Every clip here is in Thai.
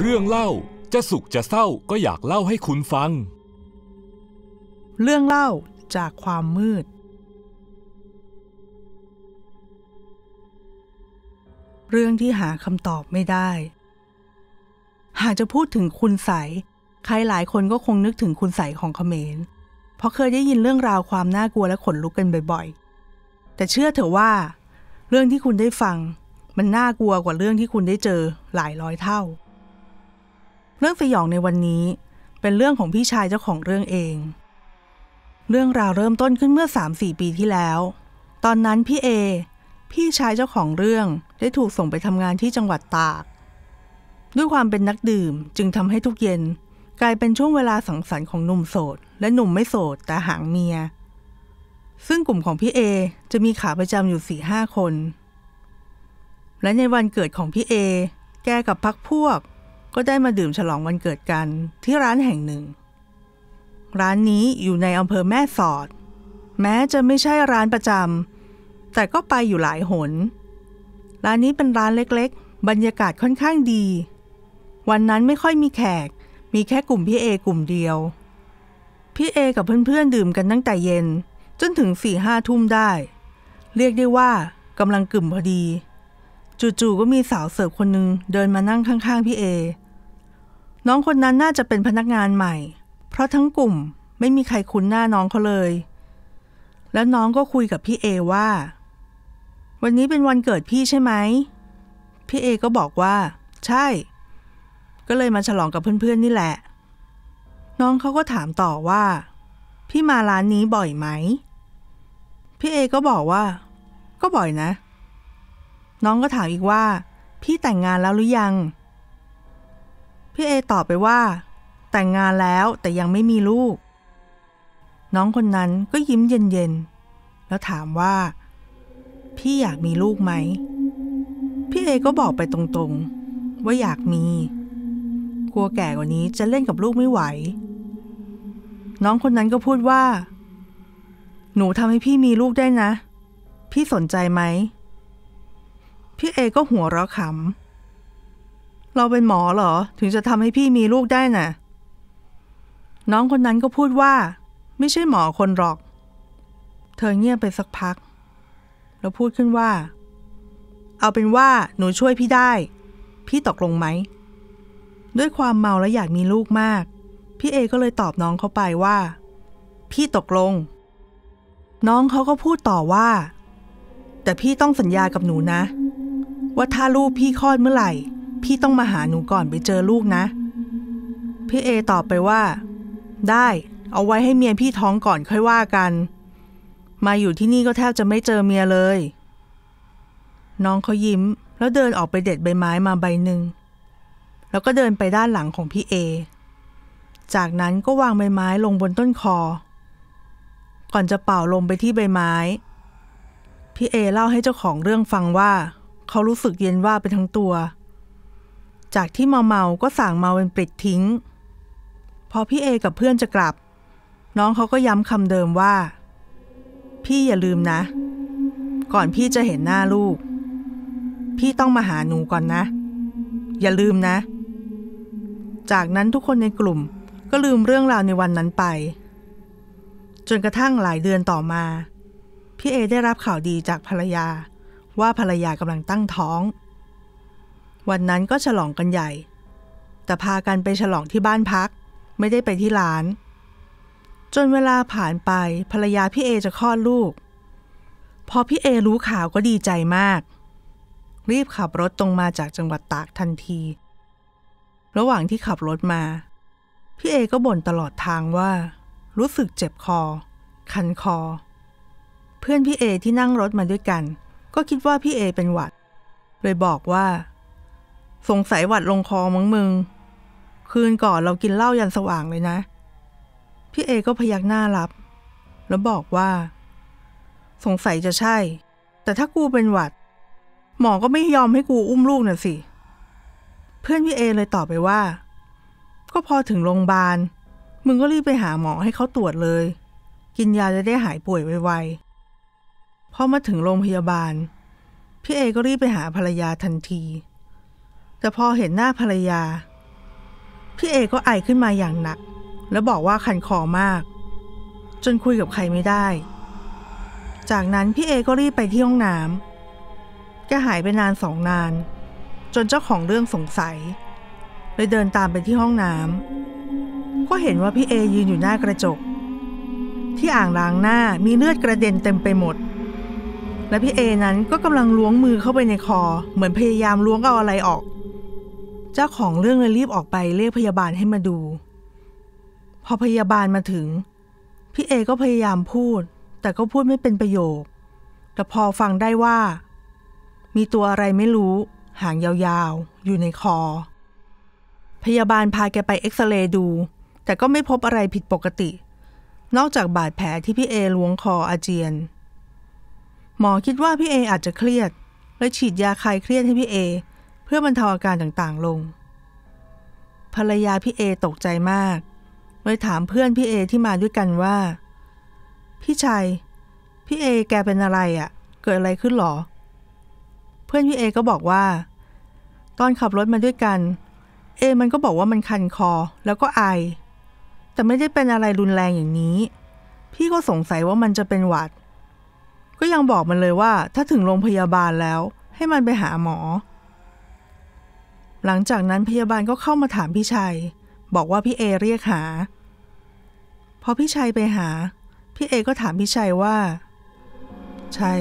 เรื่องเล่าจะสุขจะเศร้าก็อยากเล่าให้คุณฟัง เรื่องเล่าจากความมืด เรื่องที่หาคำตอบไม่ได้ หากจะพูดถึงคุณใสใครหลายคนก็คงนึกถึงคุณใสของเขมร เพราะเคยได้ยินเรื่องราวความน่ากลัวและขนลุกกันบ่อย ๆ แต่เชื่อเถอะว่า เรื่องที่คุณได้ฟัง มันน่ากลัวกว่าเรื่องที่คุณได้เจอหลายร้อยเท่าเรื่องสยองในวันนี้เป็นเรื่องของพี่ชายเจ้าของเรื่องเอง เรื่องราวเริ่มต้นขึ้นเมื่อ 3-4 ปีที่แล้ว ตอนนั้นพี่เอ พี่ชายเจ้าของเรื่องได้ถูกส่งไปทำงานที่จังหวัดตาก ด้วยความเป็นนักดื่มจึงทำให้ทุกเย็น กลายเป็นช่วงเวลาสังสรรค์ของหนุ่มโสด และหนุ่มไม่โสดแต่หางเมีย ซึ่งกลุ่มของพี่เอจะมีขาประจำอยู่สี่ห้าคน และในวันเกิดของพี่เอแกกับพักพวกก็ได้มาดื่มฉลองวันเกิดกัน ที่ร้านแห่งหนึ่ง ร้านนี้อยู่ในอำเภอแม่สอด แม้จะไม่ใช่ร้านประจำแต่ก็ไปอยู่หลายหน ร้านนี้เป็นร้านเล็กๆ บรรยากาศค่อนข้างดี วันนั้นไม่ค่อยมีแขก มีแค่กลุ่มพี่เอกลุ่มเดียว พี่เอกับเพื่อนๆดื่มกันตั้งแต่เย็นจนถึงสี่ห้าทุ่มได้ เรียกได้ว่ากำลังกลุ่มพอดีจู่ๆก็มีสาวเสิร์ฟคนหนึ่งเดินมานั่งข้างๆพี่เอน้องคนนั้นน่าจะเป็นพนักงานใหม่ เพราะทั้งกลุ่มไม่มีใครคุ้นหน้าน้องเขาเลย แล้วน้องก็คุยกับ พี่เอว่า วันนี้เป็นวันเกิดพี่ใช่ไหม พี่เอก็บอกว่า ใช่ ก็เลยมาฉลองกับเพื่อนๆนี่แหละ น้องเขาก็ถามต่อว่า พี่มาร้านนี้บ่อยไหม พี่เอก็บอกว่า ก็บ่อยนะ น้องก็ถามอีกว่า พี่แต่งงานแล้วหรือยังพี่เอตอบไปว่า แต่งงานแล้วแต่ยังไม่มีลูก น้องคนนั้นก็ยิ้มเย็นๆแล้วถามว่า พี่อยากมีลูกไหม พี่เอ ก็บอกไปตรงๆ ว่าอยากมีกลัวแก่กว่านี้จะเล่นกับลูกไม่ไหว น้องคนนั้นก็พูดว่า หนูทำให้พี่มีลูกได้นะ พี่สนใจไหม พี่เอก็หัวเราะขำเราเป็นหมอเหรอ ถึงจะทำให้พี่มีลูกได้นะ่ะ น้องคนนั้นก็พูดว่า ไม่ใช่หมอคนหรอก เธอเงียบไปสักพัก แล้วพูดขึ้นว่า เอาเป็นว่าหนูช่วยพี่ได้ พี่ตกลงไหมด้วยความเมาและอยากมีลูกมาก พี่เอก็เลยตอบน้องเขาไปว่า พี่ตกลง น้องเขาก็พูดต่อว่า แต่พี่ต้องสัญญากับหนูนะว่าถ้าลูกพี่คลอดเมื่อไหร่พี่ต้องมาหาหนูก่อนไปเจอลูกนะ พี่เอตอบไปว่า ได้ เอาไว้ให้เมียพี่ท้องก่อนค่อยว่ากัน มาอยู่ที่นี่ก็แทบจะไม่เจอเมียเลยน้องเขายิ้มแล้วเดินออกไปเด็ดใบไม้มาใบหนึ่งแล้วก็เดินไปด้านหลังของพี่เอจากนั้นก็วางใบไม้ลงบนต้นคอ ก่อนจะเป่าลมไปที่ใบไม้ พี่เอเล่าให้เจ้าของเรื่องฟังว่าเขารู้สึกเย็นว่าไปทั้งตัวจากที่เมาเมาก็สั่งเมาเป็นปลิดทิ้ง พอพี่เอกับเพื่อนจะกลับ น้องเขาก็ย้ำคำเดิมว่า พี่อย่าลืมนะ ก่อนพี่จะเห็นหน้าลูก พี่ต้องมาหาหนูก่อนนะ อย่าลืมนะ จากนั้นทุกคนในกลุ่มก็ลืมเรื่องราวในวันนั้นไป จนกระทั่งหลายเดือนต่อมา พี่เอได้รับข่าวดีจากภรรยา ว่าภรรยากำลังตั้งท้องวันนั้นก็ฉลองกันใหญ่ แต่พากันไปฉลองที่บ้านพัก ไม่ได้ไปที่ร้าน จนเวลาผ่านไป ภรรยาพี่เอจะคลอดลูก พอพี่เอรู้ข่าวก็ดีใจมาก รีบขับรถตรงมาจากจังหวัดตากทันที ระหว่างที่ขับรถมา พี่เอก็บ่นตลอดทางว่า รู้สึกเจ็บคอ คันคอ เพื่อนพี่เอที่นั่งรถมาด้วยกัน ก็คิดว่าพี่เอเป็นหวัด เลยบอกว่าสงสัยหวัดลงคอมั้งมึง คืนก่อนเรากินเหล้ายันสว่างเลยนะ พี่เอก็พยักหน้ารับ แล้วบอกว่า สงสัยจะใช่ แต่ถ้ากูเป็นหวัด หมอก็ไม่ยอมให้กูอุ้มลูกน่ะสิ เพื่อนพี่เอเลยตอบไปว่า ก็พอถึงโรงพยาบาล มึงก็รีบไปหาหมอให้เขาตรวจเลย กินยาจะได้หายป่วยไวๆพอมาถึงโรงพยาบาล พี่เอก็รีบไปหาภรรยาทันทีแต่พอเห็นหน้าภรรยา พี่เอก็ไอขึ้นมาอย่างหนัก แล้วบอกว่าคันคอมาก จนคุยกับใครไม่ได้ จากนั้นพี่เอก็รีบไปที่ห้องน้ำแกหายไปนานสองนาน จนเจ้าของเรื่องสงสัยเลยเดินตามไปที่ห้องน้ำก็เห็นว่าพี่เอยืนอยู่หน้ากระจกที่อ่างล้างหน้ามีเลือดกระเด็นเต็มไปหมดและพี่เอนั้นก็กำลังล้วงมือเข้าไปในคอ เหมือนพยายามล้วงเอาอะไรออกเจ้าของเรื่องเลยรีบออกไปเรียกพยาบาลให้มาดู พอพยาบาลมาถึง พี่เอก็พยายามพูด แต่ก็พูดไม่เป็นประโยค แต่พอฟังได้ว่า มีตัวอะไรไม่รู้ หางยาวๆ อยู่ในคอ พยาบาลพาแกไปเอ็กซเรย์ดู แต่ก็ไม่พบอะไรผิดปกติ นอกจากบาดแผลที่พี่เอล้วงคออาเจียน หมอคิดว่าพี่เออาจจะเครียดเลยฉีดยาคลายเครียดให้พี่เอพื่อบรรเทาอาการต่างๆ ลง ภรรยาพี่เอตกใจมากเลยถามเพื่อนพี่เอที่มาด้วยกันว่า พี่ชัย พี่เอ แกเป็นอะไรอะ่ะ เกิดอะไรขึ้นหรอ เพื่อนพี่เอก็บอกว่า ตอนขับรถมาด้วยกัน เอ มันก็บอกว่ามันคันคอ แล้วก็ไอ แต่ไม่ได้เป็นอะไรรุนแรงอย่างนี้ พี่ก็สงสัยว่ามันจะเป็นหวัด ก็ยังบอกมันเลยว่า ถ้าถึงโรงพยาบาลแล้ว ให้มันไปหาหมอหลังจากนั้นพยาบาลก็เข้ามาถามพี่ชัยบอกว่าพี่เอเรียกหาพอพี่ชัยไปหาพี่เอก็ถามพี่ชัยว่าชัย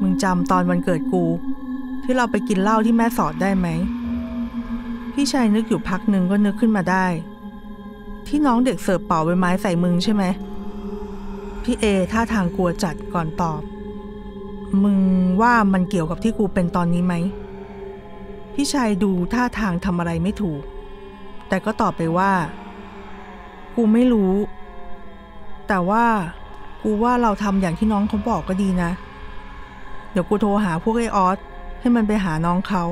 มึงจำตอนวันเกิดกู ที่เราไปกินเหล้าที่แม่สอดได้ไหม พี่ชัยนึกอยู่พักหนึ่งก็นึกขึ้นมาได้ที่น้องเด็กเสิร์ฟเป่าใบไม้ใส่มึงใช่ไหมพี่เอท่าทางกลัวจัดก่อนตอบ มึงว่ามันเกี่ยวกับที่กูเป็นตอนนี้ไหมพี่ชายดูท่าทางทำอะไรไม่ถูก แต่ก็ตอบไปว่า กูไม่รู้ แต่ว่ากูว่าเราทำอย่างที่น้องเขาบอกก็ดีนะเดี๋ยวกูโทรหาพวกไอออสให้มันไปหาน้องเขา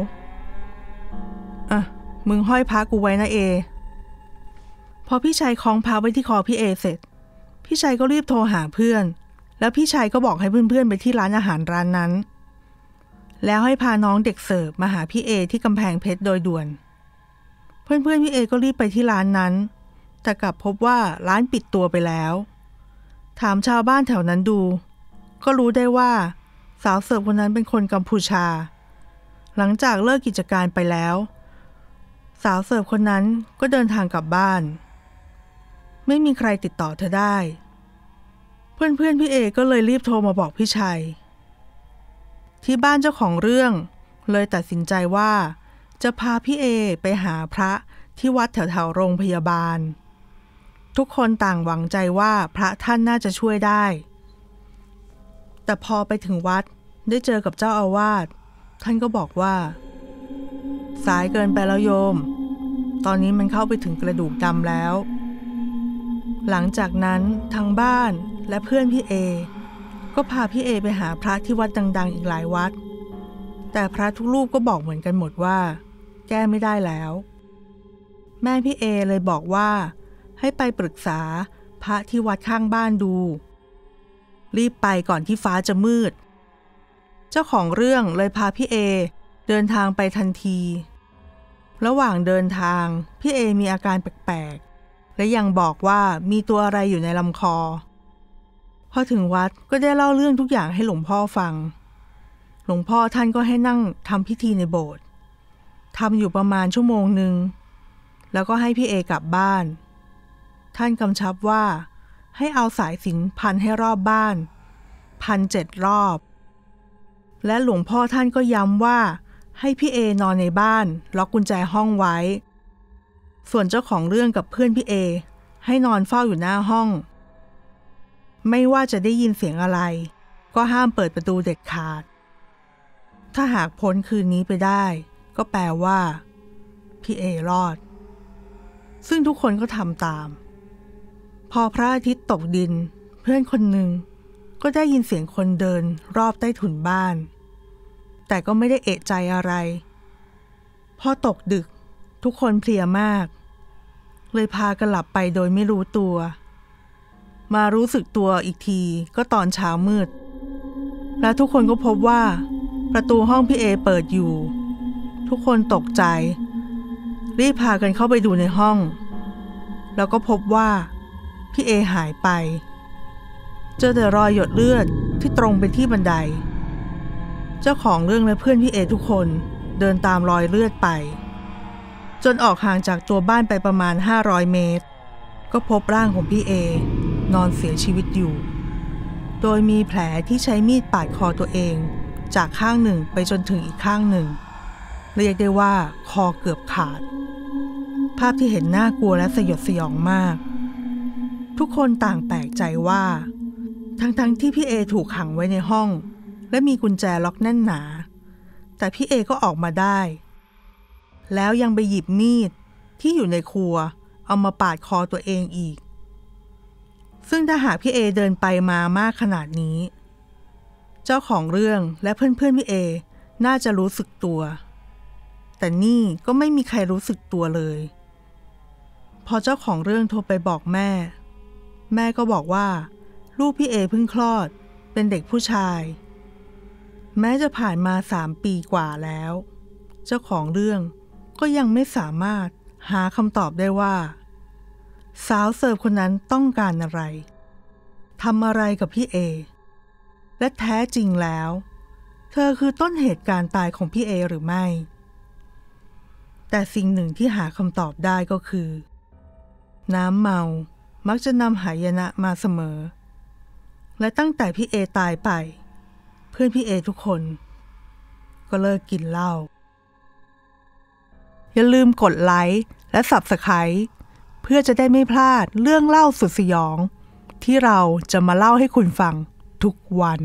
อ่ะมึงห้อยพกกูไว้นะเอ พอพี่ชายคล้องพาไว้ที่คอพี่เอเสร็จ พี่ชายก็รีบโทรหาเพื่อน แล้วพี่ชายก็บอกให้เพื่อนๆไปที่ร้านอาหารร้านนั้นแล้วให้พาน้องเด็กเสิร์ฟมาหาพี่เอที่กำแพงเพชรโดยด่วน เพื่อนเพื่อนพี่เอก็รีบไปที่ร้านนั้นแต่กลับพบว่าร้านปิดตัวไปแล้ว ถามชาวบ้านแถวนั้นดู ก็รู้ได้ว่า สาวเสิร์ฟคนนั้นเป็นคนกัมพูชา หลังจากเลิกกิจการไปแล้ว สาวเสิร์ฟคนนั้นก็เดินทางกลับบ้าน ไม่มีใครติดต่อเธอได้ เพื่อนเพื่อนพี่เอก็เลยรีบโทรมาบอกพี่ชัยที่บ้านเจ้าของเรื่อง เลยตัดสินใจว่าจะพาพี่เอไปหาพระที่วัดแถวๆโรงพยาบาล ทุกคนต่างหวังใจว่าพระท่านน่าจะช่วยได้ แต่พอไปถึงวัดได้เจอกับเจ้าอาวาสท่านก็บอกว่า สายเกินไปแล้วโยม ตอนนี้มันเข้าไปถึงกระดูกดำแล้ว หลังจากนั้นทางบ้านและเพื่อนพี่เอก็พาพี่เอไปหาพระที่วัดดังๆ อีกหลายวัด แต่พระทุกรูปก็บอกเหมือนกันหมดว่า แก้ไม่ได้แล้ว แม่พี่เอเลยบอกว่า ให้ไปปรึกษาพระที่วัดข้างบ้านดู รีบไปก่อนที่ฟ้าจะมืด เจ้าของเรื่องเลยพาพี่เอเดินทางไปทันที ระหว่างเดินทางพี่เอมีอาการแปลกๆ และยังบอกว่ามีตัวอะไรอยู่ในลำคอพอถึงวัดก็ได้เล่าเรื่องทุกอย่างให้หลวงพ่อฟัง หลวงพ่อท่านก็ให้นั่งทำพิธีในโบสถ์ทำอยู่ประมาณชั่วโมงหนึ่ง แล้วก็ให้พี่เอกลับบ้าน ท่านกำชับว่า ให้เอาสายสิงพันให้รอบบ้านพันเจ็ดรอบ และหลวงพ่อท่านก็ย้ำว่าให้พี่เอ นอนในบ้านล็อกกุญแจห้องไว้ ส่วนเจ้าของเรื่องกับเพื่อนพี่เอให้นอนเฝ้าอยู่หน้าห้องไม่ว่าจะได้ยินเสียงอะไร ก็ห้ามเปิดประตูเด็ดขาด ถ้าหากพ้นคืนนี้ไปได้ ก็แปลว่า พี่เอรอด ซึ่งทุกคนก็ทำตาม พอพระอาทิตย์ตกดิน เพื่อนคนหนึ่ง ก็ได้ยินเสียงคนเดินรอบใต้ถุนบ้าน แต่ก็ไม่ได้เอะใจอะไร พอตกดึก ทุกคนเพลียมาก เลยพากันหลับไปโดยไม่รู้ตัวมารู้สึกตัวอีกทีก็ตอนเช้ามืดและทุกคนก็พบว่าประตูห้องพี่เอเปิดอยู่ ทุกคนตกใจ รีบพากันเข้าไปดูในห้อง แล้วก็พบว่าพี่เอหายไป เจอแต่รอยหยดเลือดที่ตรงไปที่บันได เจ้าของเรื่องและเพื่อนพี่เอทุกคนเดินตามรอยเลือดไป จนออกห่างจากตัวบ้านไปประมาณ 500 เมตร ก็พบร่างของพี่เอนอนเสียชีวิตอยู่ โดยมีแผลที่ใช้มีดปาดคอตัวเองจากข้างหนึ่งไปจนถึงอีกข้างหนึ่ง เรียกได้ว่าคอเกือบขาด ภาพที่เห็นน่ากลัวและสยดสยองมาก ทุกคนต่างแปลกใจว่า ทั้งๆทที่พี่เอถูกขังไว้ในห้อง และมีกุญแจล็อกแน่นหนา แต่พี่เอก็ออกมาได้ แล้วยังไปหยิบมีดที่อยู่ในครัวเอามาปาดคอตัวเองอีกซึ่งถ้าหากพี่เอเดินไปมามากขนาดนี้ เจ้าของเรื่องและเพื่อนๆพี่เอน่าจะรู้สึกตัว แต่นี่ก็ไม่มีใครรู้สึกตัวเลย พอเจ้าของเรื่องโทรไปบอกแม่ แม่ก็บอกว่าลูกพี่เอเพิ่งคลอดเป็นเด็กผู้ชาย แม้จะผ่านมาสามปีกว่าแล้ว เจ้าของเรื่องก็ยังไม่สามารถหาคำตอบได้ว่าสาวเสิร์ฟคนนั้นต้องการอะไร ทำอะไรกับพี่เอ และแท้จริงแล้ว เธอคือต้นเหตุการณ์ตายของพี่เอหรือไม่ แต่สิ่งหนึ่งที่หาคำตอบได้ก็คือ น้ำเมามักจะนำหายนะมาเสมอ และตั้งแต่พี่เอตายไป เพื่อนพี่เอทุกคน ก็เลิกกินเหล้า อย่าลืมกดไลค์ และ Subscribe เพื่อจะได้ไม่พลาดเรื่องเล่าสุดสยอง ที่เราจะมาเล่าให้คุณฟังทุกวัน